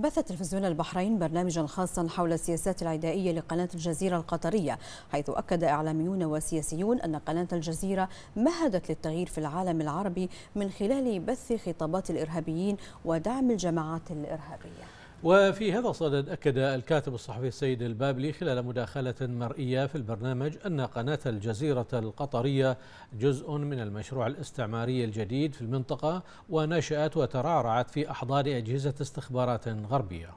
بث تلفزيون البحرين برنامجا خاصا حول السياسات العدائية لقناة الجزيرة القطرية حيث أكد إعلاميون وسياسيون أن قناة الجزيرة مهدت للتغيير في العالم العربي من خلال بث خطابات الإرهابيين ودعم الجماعات الإرهابية وفي هذا الصدد أكد الكاتب الصحفي السيد البابلي خلال مداخلة مرئية في البرنامج أن قناة الجزيرة القطرية جزء من المشروع الاستعماري الجديد في المنطقة ونشأت وترعرعت في أحضان أجهزة استخبارات غربية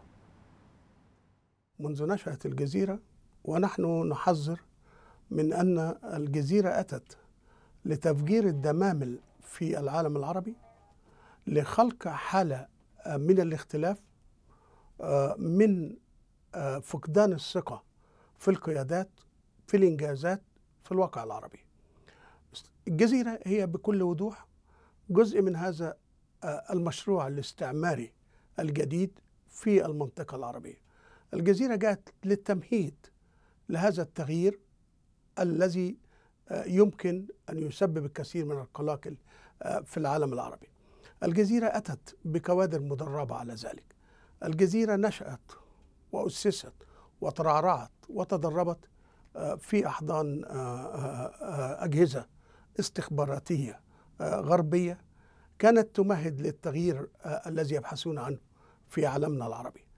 منذ نشأت الجزيرة ونحن نحذر من أن الجزيرة أتت لتفجير الدمامل في العالم العربي لخلق حالة من الاختلاف آه، من آه، فقدان الثقة في القيادات في الإنجازات في الواقع العربي الجزيرة هي بكل وضوح جزء من هذا آه، المشروع الاستعماري الجديد في المنطقة العربية الجزيرة جاءت للتمهيد لهذا التغيير الذي يمكن أن يسبب الكثير من القلاقل في العالم العربي الجزيرة أتت بكوادر مدربة على ذلك الجزيرة نشأت وأسست وترعرعت وتدربت آه، في أحضان آه، آه، أجهزة استخباراتية غربية كانت تمهد للتغيير الذي يبحثون عنه في عالمنا العربي